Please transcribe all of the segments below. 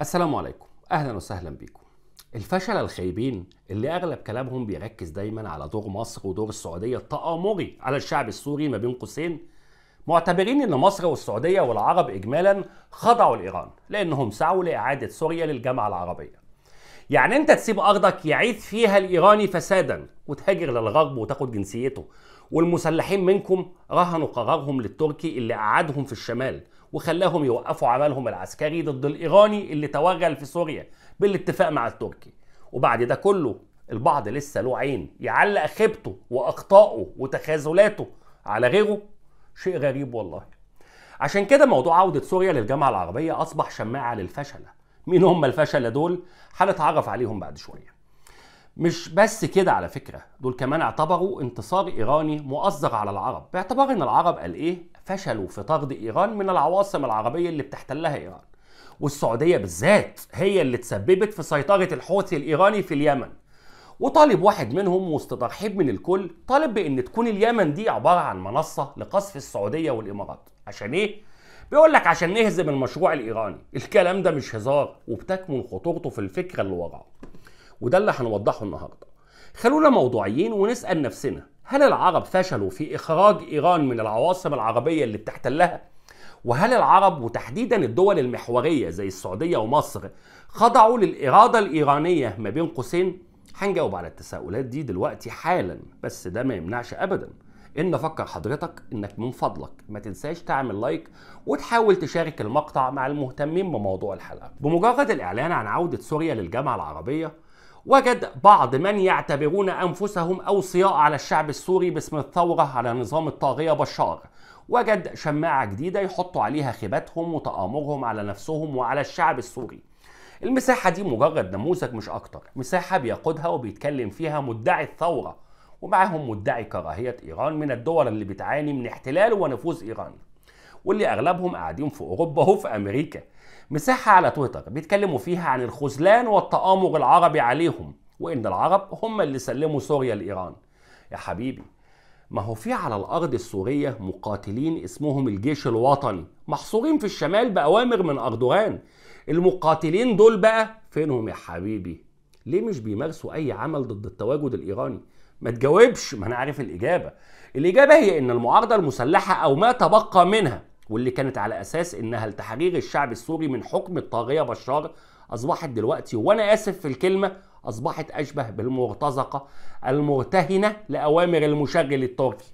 السلام عليكم اهلا وسهلا بيكم الفشل الخايبين اللي اغلب كلامهم بيركز دايما على دور مصر ودور السعوديه التآمري على الشعب السوري ما بين قوسين معتبرين ان مصر والسعوديه والعرب اجمالا خضعوا لايران لانهم سعوا لاعاده سوريا للجامعه العربيه يعني انت تسيب ارضك يعيد فيها الايراني فسادا وتهاجر للغرب وتاخد جنسيته والمسلحين منكم رهنوا قرارهم للتركي اللي قعدهم في الشمال وخلاهم يوقفوا عملهم العسكري ضد الايراني اللي توغل في سوريا بالاتفاق مع التركي وبعد ده كله البعض لسه له عين يعلق خيبته واخطائه وتخاذلاته على غيره شيء غريب والله عشان كده موضوع عودة سوريا للجامعة العربية أصبح شماعة للفشلة مين هم الفشله دول هنتعرف عليهم بعد شويه مش بس كده على فكره دول كمان اعتبروا انتصار ايراني مؤزر على العرب باعتبار ان العرب قال ايه فشلوا في طرد ايران من العواصم العربيه اللي بتحتلها ايران والسعوديه بالذات هي اللي تسببت في سيطره الحوثي الايراني في اليمن وطالب واحد منهم وسط ترحيب من الكل طالب بان تكون اليمن دي عباره عن منصه لقصف السعوديه والامارات عشان ايه بيقول لك عشان نهزم المشروع الايراني الكلام ده مش هزار وبتكمن خطورته في الفكره اللي وراه وده اللي هنوضحه النهارده خلونا موضوعيين ونسال نفسنا هل العرب فشلوا في اخراج ايران من العواصم العربيه اللي بتحتلها وهل العرب وتحديدا الدول المحوريه زي السعوديه ومصر خضعوا للاراده الايرانيه ما بين قوسين هنجاوب على التساؤلات دي دلوقتي حالا بس ده ما يمنعش ابدا ان افكر حضرتك انك من فضلك ما تنساش تعمل لايك وتحاول تشارك المقطع مع المهتمين بموضوع الحلقه بمجرد الاعلان عن عوده سوريا للجامعه العربيه وجد بعض من يعتبرون انفسهم اوصياء على الشعب السوري باسم الثوره على نظام الطاغيه بشار وجد شماعه جديده يحطوا عليها خيباتهم وتامرهم على نفسهم وعلى الشعب السوري المساحه دي مجرد نموذج مش اكتر مساحه بيقودها وبيتكلم فيها مدعي الثوره ومعاهم مدعي كراهية إيران من الدول اللي بتعاني من احتلال ونفوذ إيران واللي أغلبهم قاعدين في أوروبا وفي أمريكا مساحة على تويتر بيتكلموا فيها عن الخذلان والتآمر العربي عليهم وإن العرب هم اللي سلموا سوريا لإيران يا حبيبي ما هو في على الأرض السورية مقاتلين اسمهم الجيش الوطني محصورين في الشمال بأوامر من أردوغان المقاتلين دول بقى فينهم يا حبيبي ليه مش بيمارسوا أي عمل ضد التواجد الإيراني ما تجاوبش ما انا عارف الاجابه الاجابه هي ان المعارضه المسلحه او ما تبقى منها واللي كانت على اساس انها لتحرير الشعب السوري من حكم الطاغيه بشار اصبحت دلوقتي وانا اسف في الكلمه اصبحت اشبه بالمرتزقه المرتهنه لاوامر المشغل التركي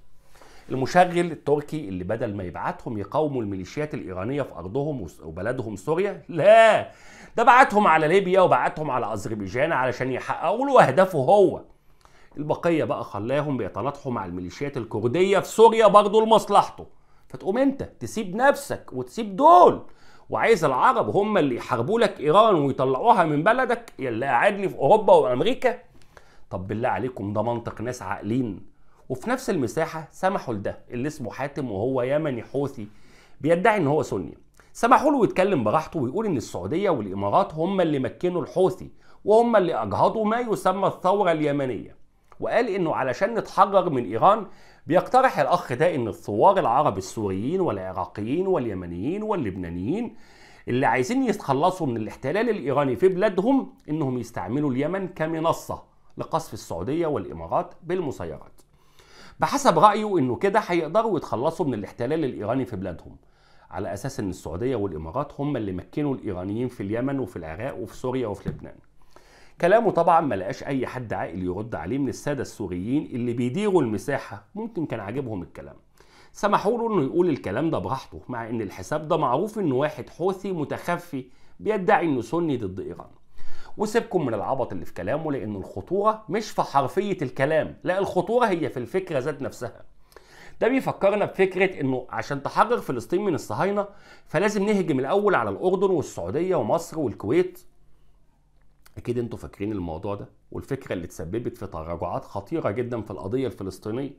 المشغل التركي اللي بدل ما يبعتهم يقاوموا الميليشيات الايرانيه في ارضهم وبلدهم سوريا لا ده بعتهم على ليبيا وبعتهم على اذربيجان علشان يحققوا له اهدافه هو البقيه بقى خلاهم بيتلاطحوا مع الميليشيات الكرديه في سوريا برضه لمصلحته فتقوم انت تسيب نفسك وتسيب دول وعايز العرب هم اللي يحاربوا لك ايران ويطلعوها من بلدك يلا قاعدني في اوروبا وامريكا طب بالله عليكم ده منطق ناس عاقلين وفي نفس المساحه سمحوا لده اللي اسمه حاتم وهو يمني حوثي بيدعي ان هو سني سمحوا له يتكلم براحته ويقول ان السعوديه والامارات هم اللي مكنوا الحوثي وهم اللي اجهضوا ما يسمى الثوره اليمنيه وقال انه علشان نتحرر من ايران بيقترح الاخ ده ان الثوار العرب السوريين والعراقيين واليمنيين واللبنانيين اللي عايزين يتخلصوا من الاحتلال الايراني في بلادهم انهم يستعملوا اليمن كمنصه لقصف السعوديه والامارات بالمسيرات. بحسب رايه انه كده هيقدروا يتخلصوا من الاحتلال الايراني في بلادهم على اساس ان السعوديه والامارات هم اللي مكنوا الايرانيين في اليمن وفي العراق وفي سوريا وفي لبنان. كلامه طبعا ما لقاش اي حد عاقل يرد عليه من الساده السوريين اللي بيديروا المساحه ممكن كان عاجبهم الكلام سمحوا له انه يقول الكلام ده براحته مع ان الحساب ده معروف انه واحد حوثي متخفي بيدعي انه سني ضد ايران وسيبكم من العبط اللي في كلامه لان الخطوره مش في حرفيه الكلام لا الخطوره هي في الفكره ذات نفسها ده بيفكرنا بفكره انه عشان تحرر فلسطين من الصهاينه فلازم نهجم الاول على الاردن والسعوديه ومصر والكويت اكيد انتوا فاكرين الموضوع ده والفكره اللي تسببت في تراجعات خطيره جدا في القضيه الفلسطينيه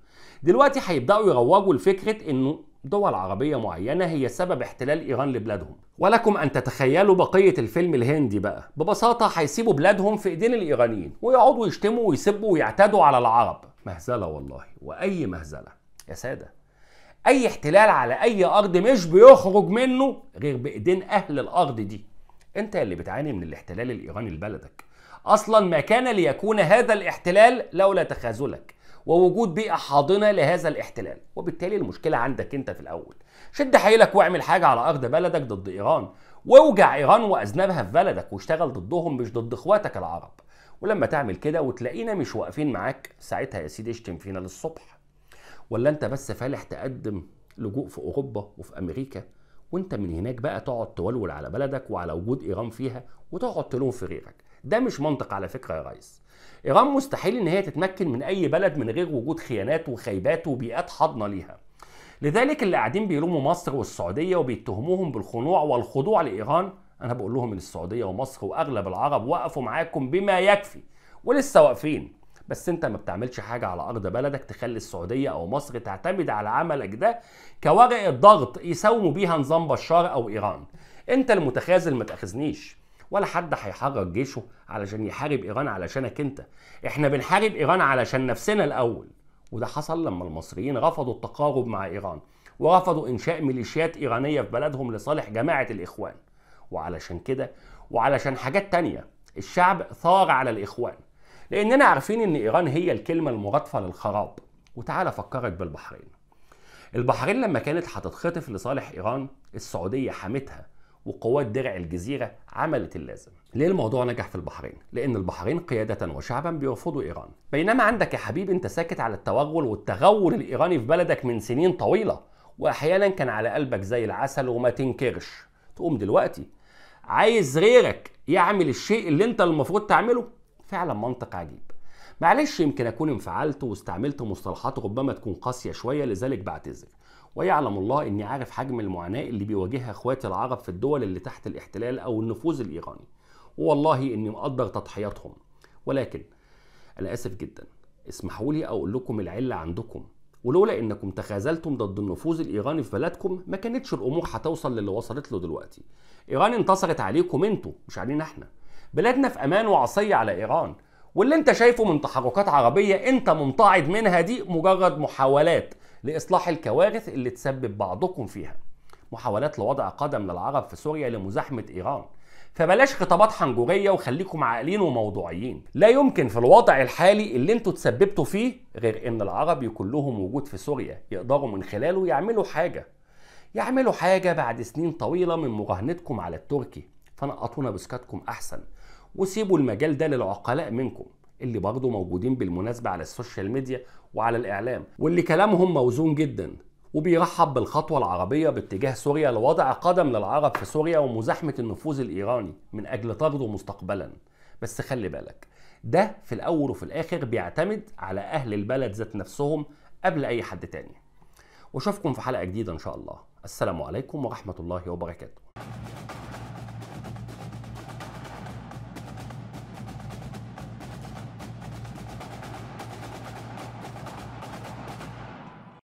دلوقتي هيبداوا يروجوا لفكره انه دول عربيه معينه هي سبب احتلال ايران لبلادهم ولكم ان تتخيلوا بقيه الفيلم الهندي بقى ببساطه هيسيبوا بلادهم في ايدين الايرانيين ويقعدوا يشتموا ويسبوا ويعتدوا على العرب مهزله والله واي مهزله يا ساده اي احتلال على اي ارض مش بيخرج منه غير بايدين اهل الارض دي انت اللي بتعاني من الاحتلال الايراني لبلدك اصلا ما كان ليكون هذا الاحتلال لولا تخاذلك ووجود بيئه حاضنه لهذا الاحتلال وبالتالي المشكله عندك انت في الاول شد حيلك واعمل حاجه على ارض بلدك ضد ايران واوجع ايران واذنبها في بلدك واشتغل ضدهم مش ضد اخواتك العرب ولما تعمل كده وتلاقينا مش واقفين معاك ساعتها يا سيدي اشتم فينا للصبح ولا انت بس فالح تقدم لجوء في اوروبا وفي امريكا وانت من هناك بقى تقعد تولول على بلدك وعلى وجود ايران فيها وتقعد تلوم في غيرك ده مش منطق على فكره يا ريس ايران مستحيل ان هي تتمكن من اي بلد من غير وجود خيانات وخيبات وبيئات حاضنه ليها لذلك اللي قاعدين بيلوموا مصر والسعوديه وبيتهموهم بالخنوع والخضوع لايران انا بقول لهم ان السعوديه ومصر واغلب العرب وقفوا معاكم بما يكفي ولسه واقفين بس انت ما بتعملش حاجه على ارض بلدك تخلي السعوديه او مصر تعتمد على عملك ده كورقه ضغط يساوموا بيها نظام بشار او ايران انت المتخاذل ما تاخذنيش ولا حد هيحرك جيشه علشان يحارب ايران علشانك انت احنا بنحارب ايران علشان نفسنا الاول وده حصل لما المصريين رفضوا التقارب مع ايران ورفضوا انشاء ميليشيات ايرانيه في بلدهم لصالح جماعه الاخوان وعلشان كده وعلشان حاجات تانية الشعب ثار على الاخوان لاننا عارفين ان ايران هي الكلمه المرادفه للخراب وتعالى فكرك بالبحرين البحرين لما كانت هتتخطف لصالح ايران السعوديه حمتها وقوات درع الجزيره عملت اللازم ليه الموضوع نجح في البحرين لان البحرين قياده وشعبا بيرفضوا ايران بينما عندك يا حبيبي انت ساكت على التوغل والتغول الايراني في بلدك من سنين طويله واحيانا كان على قلبك زي العسل وما تنكرش تقوم دلوقتي عايز غيرك يعمل الشيء اللي انت المفروض تعمله فعلا منطق عجيب معلش يمكن اكون انفعلت واستعملت مصطلحات ربما تكون قاسيه شويه لذلك بعتذر ويعلم الله اني عارف حجم المعاناه اللي بيواجهها اخواتي العرب في الدول اللي تحت الاحتلال او النفوذ الايراني والله اني مقدر تضحياتهم ولكن انا اسف جدا اسمحوا لي اقول لكم العله عندكم ولولا انكم تخاذلتم ضد النفوذ الايراني في بلدكم ما كانتش الامور هتوصل للي وصلت له دلوقتي ايران انتصرت عليكم انتوا مش علينا احنا بلادنا في امان وعصيه على ايران واللي انت شايفه من تحركات عربيه انت منطعد منها دي مجرد محاولات لاصلاح الكوارث اللي تسبب بعضكم فيها محاولات لوضع قدم للعرب في سوريا لمزاحمه ايران فبلاش خطابات حنجوريه وخليكم عاقلين وموضوعيين لا يمكن في الوضع الحالي اللي انتوا تسببتوا فيه غير ان العرب يكون لهم وجود في سوريا يقدروا من خلاله يعملوا حاجه يعملوا حاجه بعد سنين طويله من مراهنتكم على التركي فنقطونا بسكاتكم احسن وسيبوا المجال ده للعقلاء منكم اللي برضه موجودين بالمناسبة على السوشيال ميديا وعلى الإعلام واللي كلامهم موزون جدا وبيرحب بالخطوة العربية باتجاه سوريا لوضع قدم للعرب في سوريا ومزاحمة النفوذ الإيراني من أجل طرده مستقبلا بس خلي بالك ده في الأول وفي الآخر بيعتمد على أهل البلد ذات نفسهم قبل أي حد تاني وأشوفكم في حلقة جديدة إن شاء الله السلام عليكم ورحمة الله وبركاته